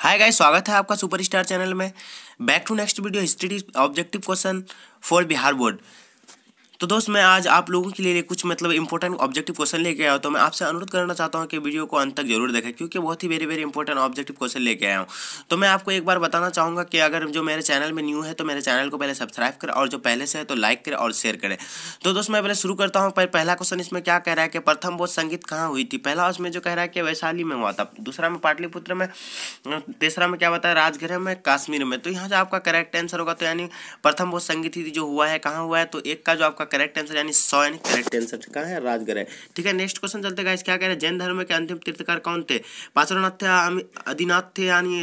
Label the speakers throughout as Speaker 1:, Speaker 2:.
Speaker 1: hi guys स्वागत है आपका सुपरस्टार चैनल में back to next video history objective question for Bihar board तो दोस्त मैं आज आप लोगों के लिए कुछ मतलब इंपॉर्टेंट ऑब्जेक्टिव क्वेश्चन लेके आया हूँ तो मैं आपसे अनुरोध करना चाहता हूँ कि वीडियो को अंत तक जरूर देखें क्योंकि बहुत ही very very important objective question लेके आया हूँ तो मैं आपको एक बार बताना चाहूँगा कि अगर जो मेरे चैनल में न्यू है तो मेरे चैनल को पहले सब्सक्राइब करें और जो पहले से है तो लाइक करें और शेयर करें तो दोस्त मैं पहले शुरू करता हूँ पहला क्वेश्चन इसमें क्या कह रहा है कि प्रथम बोध संगीत कहाँ हुई थी पहला उसमें जो कह रहा है कि वैशाली में हुआ था दूसरा में पाटलिपुत्र में तीसरा में क्या बताया राजगृह में काश्मीर में तो यहाँ से आपका करेक्ट आंसर होगा तो यानी प्रथम बोध संगीत जो हुआ है कहाँ हुआ है तो एक का जो आपका करेक्ट आंसर यानी सौ यानी करेक्ट आंसर कहा है राजगर है ठीक है नेक्स्ट क्वेश्चन चलते गाइस क्या कह रहे हैं जैन धर्म के अंतिम तीर्थकार कौन थे पाचरनाथ थे आदिनाथ थे यानी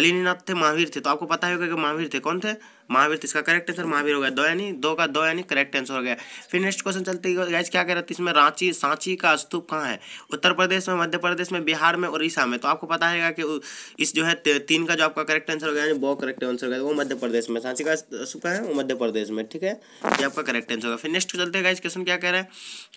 Speaker 1: मलिनीनाथ थे महावीर थे तो आपको पता ही होगा कि महावीर थे कौन थे महावीर तो इसका करेक्ट आंसर महावीर हो गया दो यानी दो का दो यानी करेक्ट आंसर हो गया फिर नेक्स्ट क्वेश्चन चलते गैस क्या कह रहा इसमें रांची सांची का स्तूप कहाँ है उत्तर प्रदेश में मध्य प्रदेश में बिहार में उड़ीसा में तो आपको पता है कि इस जो है तीन का जो आपका करेक्ट आंसर हो गया यानी बहुत करेक्ट आंसर हो गया वो मध्य प्रदेश में सांची का स्तूप है वो मध्य प्रदेश में ठीक है ये आपका करेक्ट आंसर होगा फिर नेक्स्ट चलते गैस क्वेश्चन क्या कह रहे हैं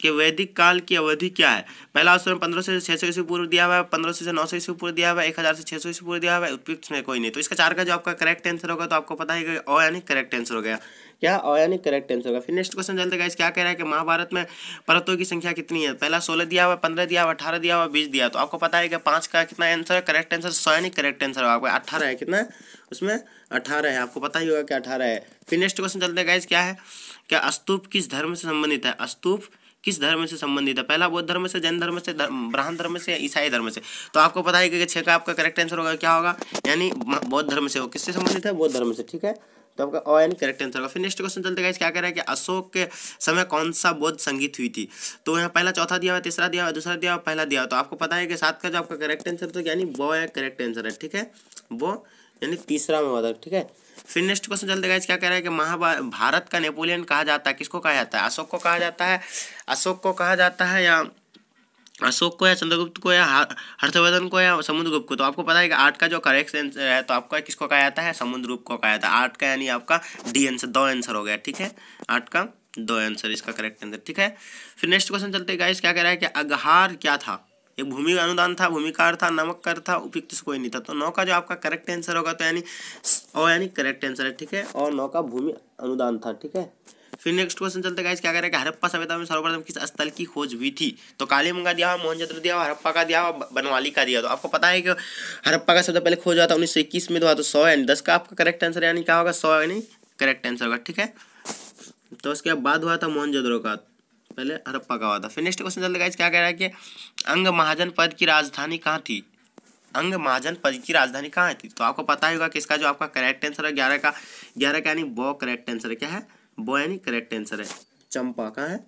Speaker 1: कि वैदिक काल की अवधि क्या है पहला उसमें पंद्रह से छः सौ ईस्वी पूर्व दिया हुआ है पंद्रह से नौ सौ ईस्वी पूर्व दिया हुआ है एक हज़ार से छः सौ ईस्वी पूर्व दिया हुआ है उपयुक्त में कोई नहीं तो इसका चार का जो आपका करेक्ट आंसर होगा तो आपको पता है कि ऑयानिक करेक्ट आंसर हो गया क्या ऑयानिक करेक्ट आंसर होगा फिर नेक्स्ट क्वेश्चन चलते गाइस क्या कह रहा है कि महाभारत में परतों की संख्या कितनी है पहला सोलह दिया हुआ पंद्रह दिया हुआ अठारह दिया हुआ बीस दिया तो आपको पता है कि पाँच का कितना आंसर है करेक्ट आंसर सोयानिक करेक्ट आंसर होगा आपका अठारह है कितना उसमें अठारह है आपको पता ही होगा कि अठारह है फिर नेक्स्ट क्वेश्चन चलते हैं गाइज क्या है क्या स्तूप किस धर्म से संबंधित है स्तूप किस धर्म से संबंधित है पहला बौद्ध धर्म से जैन धर्म से ब्राह्मण धर्म से ईसाई धर्म से तो आपको पता है कि छः का आपका करेक्ट आंसर होगा क्या होगा यानी बौद्ध धर्म से हो किससे संबंधित है बौद्ध धर्म से ठीक है तो आपका ओ एन करेक्ट आंसर होगा फिर नेक्स्ट क्वेश्चन चलते गए क्या कह रहा है कि अशोक के समय कौन सा बौद्ध संगीत हुई थी तो यहाँ पहला चौथा दिया हुआ तीसरा दिया हुआ दूसरा दिया हुआ पहला दिया हुआ तो आपको पता है कि सात का जो आपका करेक्ट आंसर तो यानी वो है करेक्ट आंसर है ठीक है वो यानी तीसरा में हुआ ठीक है फिर नेक्स्ट क्वेश्चन चलते गए क्या कह रहा है कि महाभारत का नेपोलियन कहा जाता है किसको कहा जाता है अशोक को कहा जाता है अशोक को कहा जाता है या अशोक को या चंद्रगुप्त को या हर्षवर्धन को या समुद्रगुप्त को तो आपको पता है कि आठ का जो करेक्ट आंसर है तो आपका किसको कहा जाता है समुद्रगुप्त को कहा जाता है आठ का यानी आपका डी आंसर दो आंसर हो गया ठीक है आठ का दो आंसर इसका करेक्ट आंसर ठीक है फिर नेक्स्ट क्वेश्चन चलते गाइस क्या कह रहा है कि अगहार क्या था एक भूमि का अनुदान था भूमिकार था नमक कर था उपयुक्त से कोई नहीं था तो नौ का जो आपका करेक्ट आंसर होगा तो यानी और यानी करेक्ट आंसर है ठीक है और नौ का भूमि अनुदान था ठीक है फिर नेक्स्ट क्वेश्चन चलते गाइस क्या है हरप्पा सभ्यता में सर्वप्रथम किस स्थल की खोज हुई थी तो कालीमंगा मंगा दिया मोहन मोहनजत्र दिया हरप्पा का दिया बनवाली का दिया तो आपको पता है कि हरप्पा का सबसे पहले खोज हुआ था उन्नीस सौ इक्कीस में तो हुआ तो सौ यानी दस का आपका करेक्ट आंसर यानी क्या होगा सौ यानी करेक्ट आंसर होगा ठीक है तो उसके बाद हुआ था मोहनजोदड़ो का पहले हरप्पा का हुआ था फिर नेक्स्ट क्वेश्चन चलते गाइस क्या कह रहा है कि अंग महाजन पद की राजधानी कहाँ थी अंग महाजन पद की राजधानी कहाँ थी तो आपको पता ही होगा कि इसका जो आपका करेक्ट आंसर है ग्यारह का ग्यारह का यानी बॉ करेक्ट आंसर क्या है बॉयनी करेक्ट आंसर है चंपा कहाँ है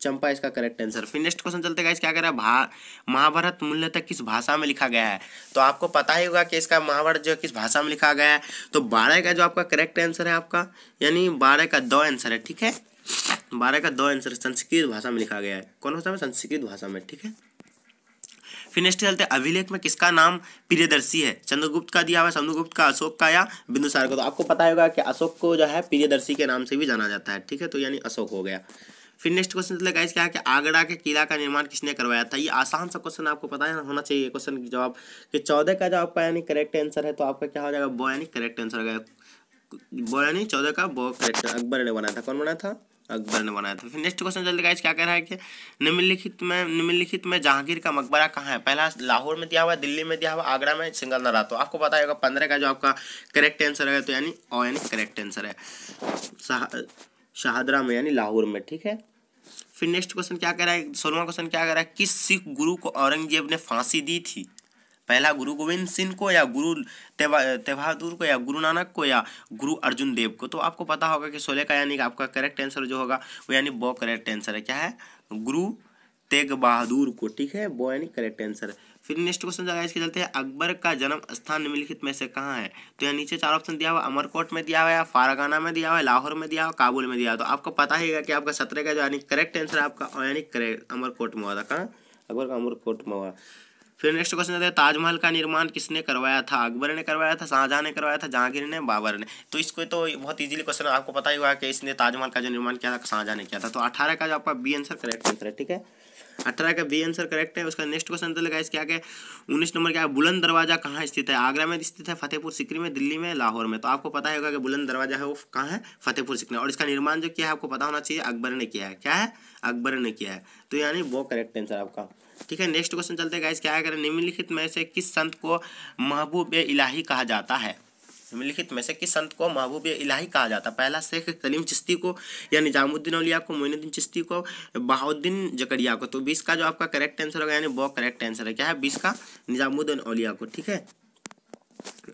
Speaker 1: चंपा इसका करेक्ट आंसर फिर नेक्स्ट क्वेश्चन चलते गाइस क्या कह रहा है महाभारत मूल्यतः किस भाषा में लिखा गया है तो आपको पता ही होगा कि इसका महाभारत जो किस भाषा में लिखा गया है तो बारह का जो आपका करेक्ट आंसर है आपका यानी बारह का दो आंसर है ठीक है बारह का दो आंसर संस्कृत भाषा में लिखा गया है कौन भाषा में संस्कृत भाषा में ठीक है फिर नेक्स्ट चलते अभिलेख में किसका नाम प्रियदर्शी है चंद्रगुप्त का दिया हुआ चंद्रगुप्त का अशोक का या बिंदुसार का तो आपको पता होगा कि अशोक को जो है प्रियदर्शी के नाम से भी जाना जाता है ठीक है तो यानी अशोक हो गया फिर नेक्स्ट क्वेश्चन चलते गाइस क्या है कि आगरा के किला का निर्माण किसने करवाया था ये आसान सा क्वेश्चन आपको पता है होना चाहिए क्वेश्चन जवाब कि चौदह का जो आपका यानी करेक्ट आंसर है तो आपका क्या हो जाएगा बो यानी करेक्ट आंसर हो गया बो यानी चौदह का बो करेक्ट अकबर ने बनाया था कौन बनाया था अकबर ने बनाया था फिर नेक्स्ट क्वेश्चन जल्दी गाइज क्या कह रहा है कि निम्नलिखित में निम्नलिखित में जहांगीर का मकबरा कहाँ है पहला लाहौर में दिया हुआ दिल्ली में दिया हुआ आगरा में सिंगल सिकंदरा तो आपको पता होगा पंद्रह का जो आपका करेक्ट आंसर है तो यानी और यानी करेक्ट आंसर है शाहदरा में यानी लाहौर में ठीक है फिर नेक्स्ट क्वेश्चन क्या कह रहा है सोलवा क्वेश्चन क्या कह रहा है किस सिख गुरु को औरंगजेब ने फांसी दी थी पहला गुरु गोविंद सिंह को या गुरु तेबहादुर को या गुरु नानक को या गुरु अर्जुन देव को तो आपको पता होगा कि सोलह का यानी आपका करेक्ट आंसर जो होगा वो यानी बो करेक्ट आंसर है क्या है गुरु तेग बहादुर को ठीक है बो यानी करेक्ट आंसर फिर नेक्स्ट क्वेश्चन जगह इसके चलते हैं अकबर का जन्म स्थान निम्नलिखित में से कहाँ है तो यहाँ नीचे चार ऑप्शन दिया हुआ अमरकोट में दिया हुआ है फारगाना में दिया हुआ है लाहौर में दिया हुआ काबुल में दिया हुआ तो आपको पता ही है कि आपका सत्रह का जो यानी करेक्ट आंसर आपका यानी करेक्ट अमरकोट में हुआ था कहाँ अकबर का अमरकोट में हुआ फिर नेक्स्ट क्वेश्चन आता है ताजमहल का निर्माण किसने करवाया था अकबर ने करवाया था शाहजहाँ ने करवाया था जहांगीर ने बाबर ने तो इसको तो बहुत इजीली क्वेश्चन आपको पता ही हुआ कि इसने ताजमहल का जो निर्माण किया था शाहजहाँ ने किया था तो अठारह का जो आपका बी आंसर करेक्ट आंसर है ठीक है अठारह का बी आंसर करेक्ट है उसका नेक्स्ट क्वेश्चन चलेगा इसके आगे उन्नीस नंबर क्या है बुलंद दरवाजा कहाँ स्थित है आगरा में स्थित है फतेहपुर सिकरी में दिल्ली में लाहौर में तो आपको पता होगा कि बुलंद दरवाजा है वो कहाँ है फतेहपुर सिकरी और इसका निर्माण जो किया है आपको पता होना चाहिए अकबर ने किया है क्या है अकबर ने किया है तो यानी वो करेक्ट आंसर आपका ठीक है नेक्स्ट क्वेश्चन चलते गाइस क्या है करें निम्नलिखित में से किस संत को महबूब इलाही कहा जाता है निम्नलिखित में से किस संत को महबूब इलाही कहा जाता है पहला शेख सलीम चिश्ती को या निजामुद्दीन अलिया को मोइनुद्दीन चिश्ती को बहाउद्दीन जकड़िया को तो बीस का जो आपका करेक्ट आंसर होगा यानी बहुत करेक्ट आंसर है क्या है बीस का निजामुद्दीन अलिया को ठीक है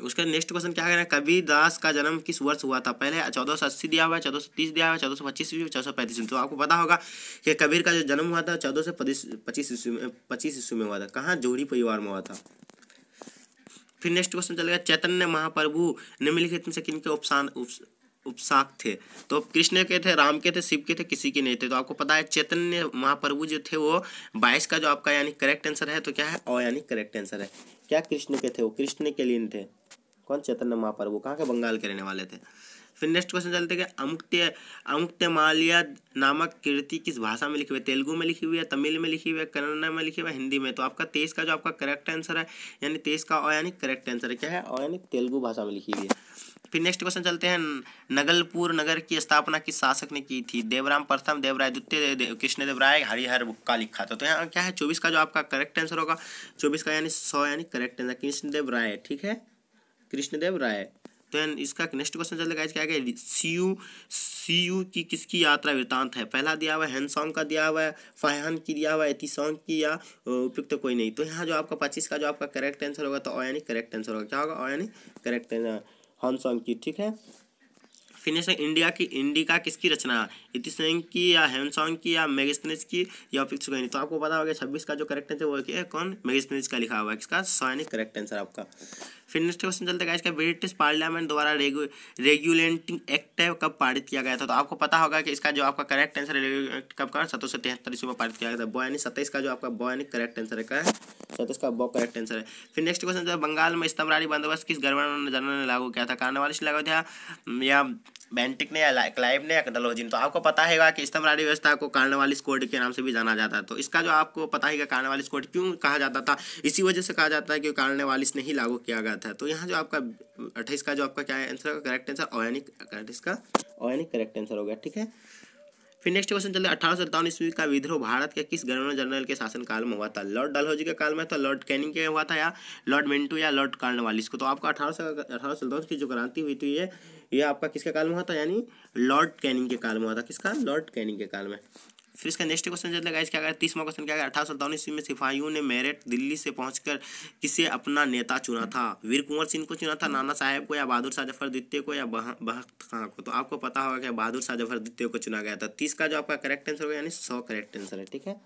Speaker 1: उसका नेक्स्ट क्वेश्चन क्या करें कबीर दास का जन्म किस वर्ष हुआ था पहले चौदह सौ अस्सी दिया हुआ है चौदह सौ तीस दिया हुआ है चौदह सौ पच्चीस ईस्वी चौदह सौ पैंतीस तो आपको पता होगा कि कबीर का जो जन्म हुआ था चौदह सौ पच्चीस ईस्वी में पच्चीस ईस्वी में हुआ था कहाँ जोड़ी परिवार में हुआ था फिर नेक्स्ट क्वेश्चन चलेगा चैतन्य महाप्रभु निम्नलिखित में से किनके उपसान उपसाक थे तो कृष्ण के थे राम के थे शिव के थे किसी के नहीं थे तो आपको पता है चैतन्य महाप्रभु जो थे वो बाईस का जो आपका यानी करेक्ट आंसर है तो क्या है और यानी करेक्ट आंसर है क्या कृष्ण के थे वो कृष्ण के लिए थे कौन चैतन्य महाप्रभु वो कहाँ के बंगाल के रहने वाले थे फिर नेक्स्ट क्वेश्चन चलते हैं अमुक्त्य मालिया नामक कृति किस भाषा में लिखी हुई है तेलुगू में लिखी हुई है तमिल में लिखी हुई है कन्नड़ में लिखी हुई है हिंदी में तो आपका तेईस का जो आपका करेक्ट आंसर है यानी तेईस का और यानी करेक्ट आंसर क्या है और यानी तेलुगु भाषा में लिखी हुई है फिर नेक्स्ट क्वेश्चन चलते हैं नगलपुर नगर की स्थापना किस शासक ने की थी देवराम प्रथम देवराय द्वितीय कृष्ण देवराय हरिहर बुक्का लिखा था तो यहाँ क्या है चौबीस का जो आपका करेक्ट आंसर होगा चौबीस का यानी सौ यानी करेक्ट आंसर कृष्णदेव राय ठीक है कृष्णदेव राय देन इसका नेक्स्ट क्वेश्चन चल है क्या गया सीयू सीयू की किसकी यात्रा वृतांत है पहला दिया हुआ है हैंडसॉन्ग का दिया हुआ है फाहान की दिया हुआ है एतीसॉन्ग की या उपयुक्त तो कोई नहीं तो यहाँ जो आपका पच्चीस का जो आपका करेक्ट आंसर होगा तो ऑयनिक करेक्ट आंसर होगा क्या होगा ऑयनिक करेक्ट आंसर हैंडसॉन्ग की ठीक है फिनिश इंडिया की इंडिका किसकी रचना इति सिंह की या सॉन्ग की या मेगिस्नेस की या फिर नहीं तो आपको पता होगा छब्बीस का जो करेक्ट आंसर वो है कौन मेगिस्नेस का लिखा हुआ है इसका सोयानी करेक्ट आंसर आपका फिर नेक्स्ट क्वेश्चन चलते गए इसका ब्रिटिश पार्लियामेंट द्वारा रेगु रेगुलेटिंग एक्ट कब पारित किया गया था तो आपको पता होगा कि इसका जो आपका करेक्ट आंसर है कब का सत्रह सौ तिहत्तर ईस्वी में पारित किया गया था बॉ सत्ताईस का जो आपका बॉ करेक्ट आंसर है सत्ताईस का बहुत करेक्ट आंसर है फिर नेक्स्ट क्वेश्चन जो बंगाल में इस्तमरारी बंदोबस्त किस गवर्नर जनरल ने लागू किया था कार्नवालिस वाली लागू था या बैंटिक ने या क्लाइव ने या डलोजिन तो आपको पता हैगा कि इस्तमरारी व्यवस्था को कार्नवालिस कोड के नाम से भी जाना जाता है तो इसका जो आपको पता है कार्नवालिस कोड क्यों कहा जाता था इसी वजह से कहा जाता है कि कार्नवालिस ने ही लागू किया गया जाता है तो यहाँ जो आपका अट्ठाईस का जो आपका क्या है आंसर होगा करेक्ट आंसर ऑयनिक अट्ठाईस का ऑयनिक करेक्ट आंसर होगा ठीक है फिर नेक्स्ट क्वेश्चन चले अठारह सौ सत्तावन ईस्वी का विद्रोह भारत के किस गवर्नर जनरल के शासन काल में हुआ था लॉर्ड डलहौजी के काल में था लॉर्ड कैनिंग के हुआ था या लॉर्ड मिंटू या लॉर्ड कार्नवालिस को तो आपका अठारह सौ अठारह सौ की जो क्रांति हुई थी ये ये आपका किसके काल में हुआ था यानी लॉर्ड कैनिंग के काल में हुआ था किसका लॉर्ड कैनिंग के काल में फिर इसका नेक्स्ट क्वेश्चन चलता है क्या तीसवा क्वेश्चन क्या अठारह सौ सत्तावन ईस्वी में सिपाहियों ने मेरठ दिल्ली से पहुंचकर किसे अपना नेता चुना था वीर कुंवर सिंह को चुना था नाना साहेब को या बहादुर शाह जफर द्वितीय को या बहत खां को तो आपको पता होगा कि बहादुर शाह जफर द्वितीय को चुना गया था तीस का जो आपका करेक्ट आंसर होगा यानी सौ करेक्ट आंसर है ठीक है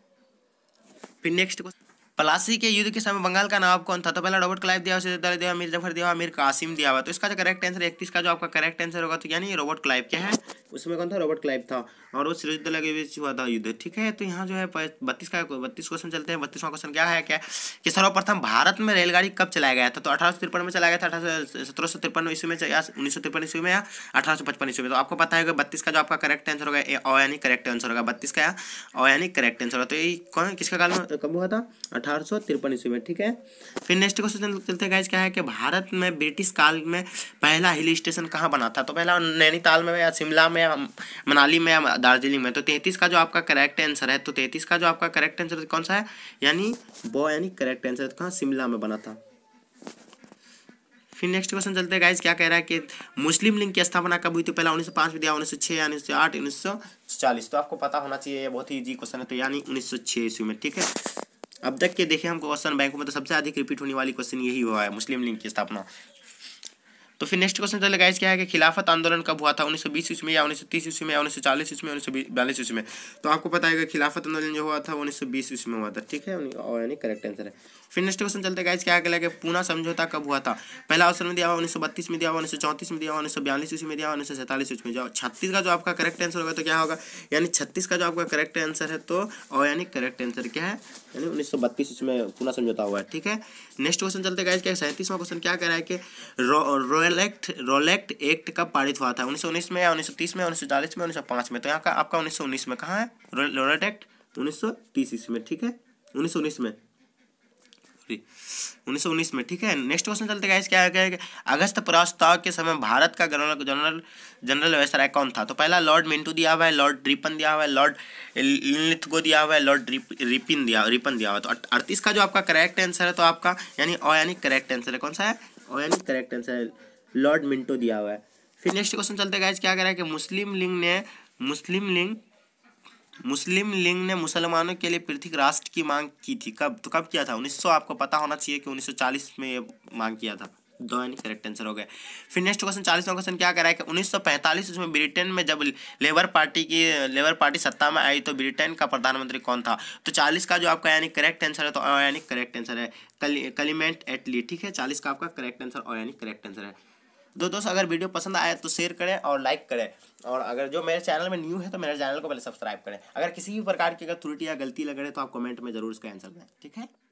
Speaker 1: फिर नेक्स्ट क्वेश्चन पलासी के युद्ध के समय बंगाल का नवाब कौन था तो पहला रॉबर्ट क्लाइव दिया उसे दिया मीर जफर दिया मीर कासिम दिया हुआ तो इसका जो करेक्ट आंसर इकतीस का जो आपका करेक्ट आंसर होगा तो यानी रॉबर्ट क्लाइव क्या है उसमें कौन था रॉबर्ट क्लाइव था और वो सिरजुद्दौला के बीच हुआ था युद्ध ठीक है तो यहाँ जो है बत्तीस का बत्तीस क्वेश्चन चलते हैं बत्तीसवा क्वेश्चन क्या है क्या कि सर्वप्रथम भारत में रेलगाड़ी कब चलाया गया था तो अठारह में चलाया गया था अठारह सत्रह सौ तिरपन ईस्वी में या उन्नीस सौ तिरपन ईस्वी में या अठारह सौ पचपन ईस्वी में तो आपको पता है कि बत्तीस का जो आपका करेक्ट आंसर होगा ए यानी करेक्ट आंसर होगा बत्तीस का या यानी करेक्ट आंसर होगा तो ये कौन किसका काल में कब हुआ था अठारह अठारह सौ तिरपन ईस्वी में ठीक है फिर नेक्स्ट क्वेश्चन चलते गाइज क्या है कि भारत में ब्रिटिश काल में पहला हिल स्टेशन कहाँ बना था तो पहला नैनीताल में या शिमला में या मनाली में या दार्जिलिंग में तो तैंतीस का जो आपका करेक्ट आंसर है तो तैंतीस का जो आपका करेक्ट आंसर कौन सा है यानी वो यानी करेक्ट आंसर कहाँ शिमला में बना था फिर नेक्स्ट क्वेश्चन चलते हैं गाइज क्या कह रहा है कि मुस्लिम लिंग की स्थापना कब हुई थी पहला उन्नीस सौ पाँच में दिया उन्नीस सौ छः या उन्नीस सौ आठ उन्नीस सौ चालीस तो आपको पता होना चाहिए ये बहुत ही इजी क्वेश्चन है तो यानी उन्नीस सौ छः ईस्वी में ठीक है अब तक के देखें हमको क्वेश्चन बैंकों में तो सबसे अधिक रिपीट होने वाली क्वेश्चन यही हुआ है मुस्लिम लीग की स्थापना तो फिर नेक्स्ट क्वेश्चन चले गाइस क्या है कि खिलाफत आंदोलन कब हुआ था उन्नीस सौ बीस ईस्वी में या उन्नीस सौ तीस ईस्वी में या उन्नीस सौ चालीस ईस्वी में उन्नीस सौ बयालीस ईस्वी में तो आपको पता है कि खिलाफत आंदोलन जो हुआ था उन्नीस सौ बीस ईस्वी में हुआ था ठीक है और यानी करेक्ट आंसर है फिर नेक्स्ट क्वेश्चन चलते गाइस क्या है कि पूना समझौता कब हुआ था पहला ऑप्शन में दिया हुआ उन्नीस सौ बत्तीस में दिया हुआ उन्नीस सौ चौंतीस में दिया हुआ उन्नीस सौ बयालीस ईस्वी में दिया हुआ उन्नीस सौ ईस्वी में जो छत्तीस का जो आपका करेक्ट आंसर होगा तो क्या होगा यानी छत्तीस का जो आपका करेक्ट आंसर है तो और यानी करेक्ट आंसर क्या है यानी उन्नीस सौ बत्तीस ईस्वी में पूना समझौता हुआ है ठीक है नेक्स्ट क्वेश्चन चलते गाइस क्या सैंतीसवां क्वेश्चन क्या कह रहा है कि रॉयल रोलेक्ट रोलेक्ट एक्ट कब पारित हुआ था उन्नीस में या उन्नीस में उन्नीस में उन्नीस में तो यहाँ का आपका उन्नीस में कहाँ है रोलेट एक्ट उन्नीस ईस्वी में ठीक है उन्नीस में उन्नीस उन्नीस में ठीक है नेक्स्ट क्वेश्चन चलते अगस्त प्रस्ताव के समय भारत का जनरल जनरल कौन था तो पहला लॉर्ड मिंटू दिया हुआ है लॉर्ड रिपन दिया हुआ है लॉर्ड लिथगो दिया हुआ है लॉर्ड रिपिन दिया रिपन दिया हुआ तो अड़तीस का जो आपका करेक्ट आंसर है तो आपका यानी करेक्ट आंसर है कौन सा है करेक्ट आंसर है लॉर्ड मिंटो दिया हुआ है फिर नेक्स्ट क्वेश्चन चलते गाइज क्या करा है कि मुस्लिम लीग ने मुस्लिम लीग मुस्लिम लीग ने मुसलमानों के लिए पृथ्वी राष्ट्र की मांग की थी कब तो कब किया था 1900 आपको पता होना चाहिए कि 1940 में ये मांग किया था दो यानी करेक्ट आंसर हो गया फिर नेक्स्ट क्वेश्चन चालीसवा क्वेश्चन क्या करा है कि 1945 उसमें ब्रिटेन में जब लेबर पार्टी की लेबर पार्टी सत्ता में आई तो ब्रिटेन का प्रधानमंत्री कौन था तो चालीस का जो आपका यानी करेक्ट आंसर है तो यानी करेक्ट आंसर है कलीमेंट एटली ठीक है चालीस का आपका करेक्ट आंसर और यानी करेक्ट आंसर है तो दोस्तों अगर वीडियो पसंद आए तो शेयर करें और लाइक करें और अगर जो मेरे चैनल में न्यू है तो मेरे चैनल को पहले सब्सक्राइब करें अगर किसी भी प्रकार की अगर त्रुटि या गलती लग रही है तो आप कमेंट में जरूर इसका आंसर दें ठीक है